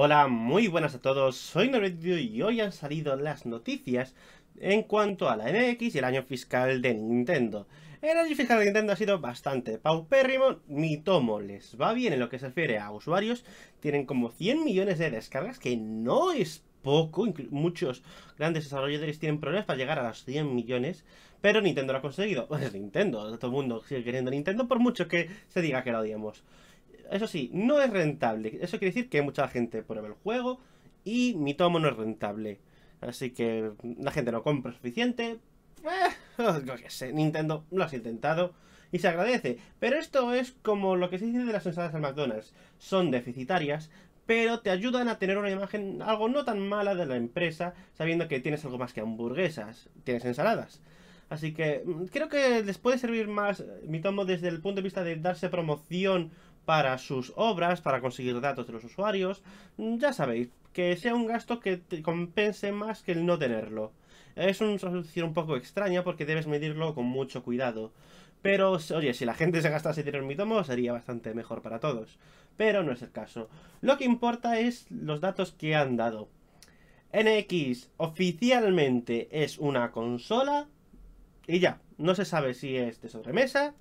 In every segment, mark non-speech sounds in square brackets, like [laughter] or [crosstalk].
Hola, muy buenas a todos, soy Norbert y hoy han salido las noticias en cuanto a la NX y el año fiscal de Nintendo. El año fiscal de Nintendo ha sido bastante paupérrimo, ni tomo les va bien en lo que se refiere a usuarios, tienen como 100 millones de descargas, que no es poco, muchos grandes desarrolladores tienen problemas para llegar a los 100 millones, pero Nintendo lo ha conseguido. [laughs] Pues Nintendo, todo el mundo sigue queriendo Nintendo por mucho que se diga que lo odiamos. Eso sí, no es rentable. Eso quiere decir que mucha gente prueba el juego y mi tomo no es rentable. Así que la gente no compra suficiente. no eh. [laughs] sé, Nintendo lo has intentado y se agradece. Pero esto es como lo que se dice de las ensaladas al McDonald's. Son deficitarias, pero te ayudan a tener una imagen algo no tan mala de la empresa, sabiendo que tienes algo más que hamburguesas, tienes ensaladas. Así que mm, creo que les puede servir más mi tomo desde el punto de vista de darse promoción para sus obras, para conseguir datos de los usuarios, mm, ya sabéis, que sea un gasto que te compense más que el no tenerlo. Es una solución un poco extraña porque debes medirlo con mucho cuidado. Pero, oye, si la gente se gastase dinero en mi tomo, sería bastante mejor para todos. Pero no es el caso. Lo que importa es los datos que han dado. NX oficialmente es una consola. Y ya, no se sabe si es de sobremesa,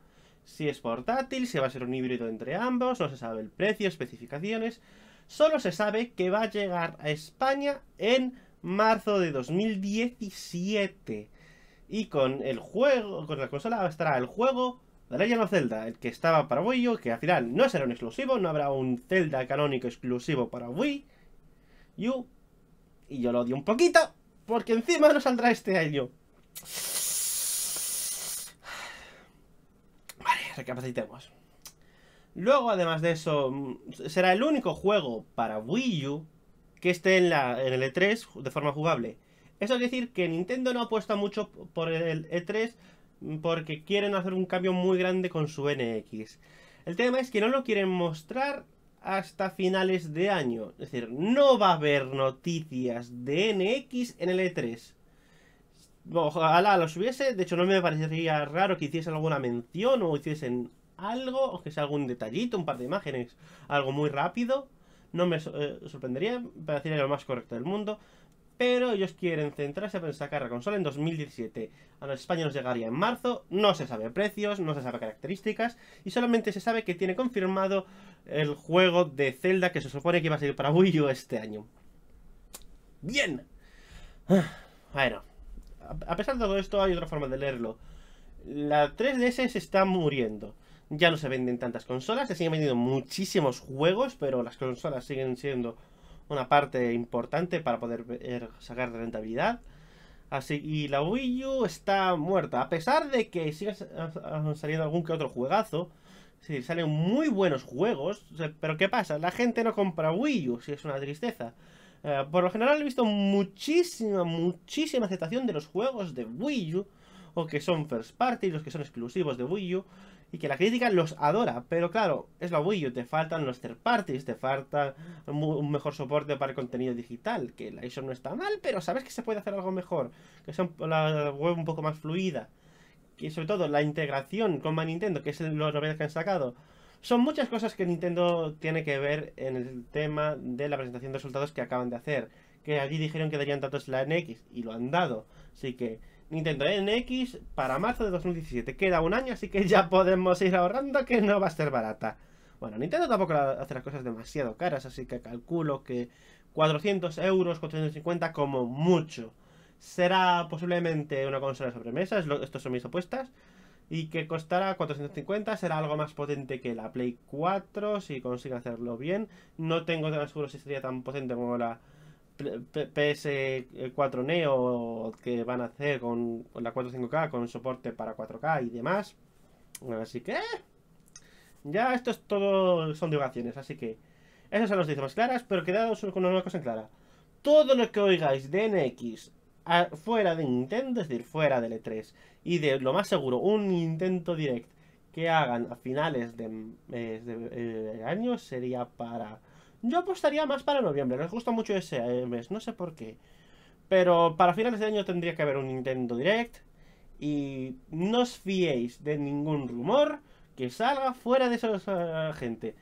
si es portátil, si va a ser un híbrido entre ambos, no se sabe el precio, especificaciones. Solo se sabe que va a llegar a España en marzo de 2017. Y con el juego, con la consola estará el juego de Legend Zelda, el que estaba para Wii U, que al final no será un exclusivo, no habrá un Zelda canónico exclusivo para Wii U. Y yo lo odio un poquito, porque encima no saldrá este año. capacitemos. Luego, además de eso, será el único juego para Wii U que esté en, la, el E3 de forma jugable. Eso quiere decir que Nintendo no apuesta mucho por el E3 porque quieren hacer un cambio muy grande con su NX. El tema es que no lo quieren mostrar hasta finales de año. Es decir, no va a haber noticias de NX en el E3. Ojalá los hubiese. De hecho, no me parecería raro que hiciesen alguna mención o hiciesen algo, o que sea algún detallito, un par de imágenes, algo muy rápido. No me eh, sorprendería, para parecería lo más correcto del mundo. Pero ellos quieren centrarse en sacar la consola en 2017. A los españoles llegaría en marzo, no se sabe precios, no se sabe características, y solamente se sabe que tiene confirmado el juego de Zelda que se supone que iba a salir para Wii U este año. ¡Bien! Ah, bueno, a pesar de todo esto, hay otra forma de leerlo. La 3DS se está muriendo. Ya no se venden tantas consolas, se siguen vendiendo muchísimos juegos, pero las consolas siguen siendo una parte importante para poder sacar rentabilidad. Así, y la Wii U está muerta. A pesar de que siga saliendo algún que otro juegazo, sí, salen muy buenos juegos, pero ¿qué pasa? La gente no compra Wii U, si es una tristeza. Eh, por lo general he visto muchísima, muchísima aceptación de los juegos de Wii U, o que son first party, los que son exclusivos de Wii U, y que la crítica los adora, pero claro, es la Wii U, te faltan los third parties, te falta un mejor soporte para el contenido digital, que la ISO no está mal, pero sabes que se puede hacer algo mejor, que sea la web un poco más fluida, y sobre todo la integración con Nintendo, que es lo novedad que han sacado, son muchas cosas que Nintendo tiene que ver en el tema de la presentación de resultados que acaban de hacer. Que allí dijeron que darían datos la NX y lo han dado. Así que Nintendo eh, NX para marzo de 2017. Queda un año, así que ya podemos ir ahorrando que no va a ser barata. Bueno, Nintendo tampoco hace las cosas demasiado caras, así que calculo que 400 euros, 450 como mucho. Será posiblemente una consola sobremesa sobremesa, son mis apuestas y que costará 450, será algo más potente que la Play 4 si consigue hacerlo bien. No tengo tan seguro si sería tan potente como la PS4 Neo que van a hacer con, la 45K con soporte para 4K y demás. Así que eh, ya esto es todo son divagaciones, así que esas son los dice más claras, pero quedados con una cosa en clara. Todo lo que oigáis de NX fuera de Nintendo, es decir, fuera del E3, y de lo más seguro, un Nintendo Direct que hagan a finales de, eh, eh, año sería para... Yo apostaría más para noviembre, les gusta mucho ese eh, mes, no sé por qué. Pero para finales de año tendría que haber un Nintendo Direct. Y no os fiéis de ningún rumor que salga fuera de esa gente.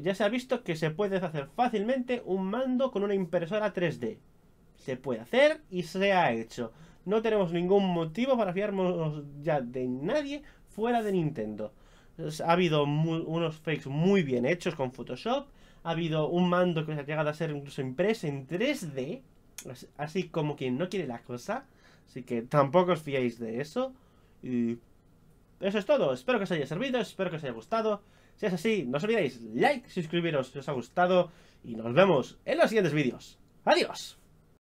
ya se ha visto que se puede hacer fácilmente un mando con una impresora 3D se puede hacer y se ha hecho. No tenemos ningún motivo para fiarnos ya de nadie fuera de Nintendo. Ha habido unos fakes muy bien hechos con Photoshop. Ha habido un mando que se ha llegado a ser incluso impreso en 3D. Así como quien no quiere la cosa. Así que tampoco os fiéis de eso. Y eso es todo. Espero que os haya servido. Espero que os haya gustado. Si es así, no os olvidéis, like, suscribiros si os ha gustado. Y nos vemos en los siguientes vídeos. ¡Adiós!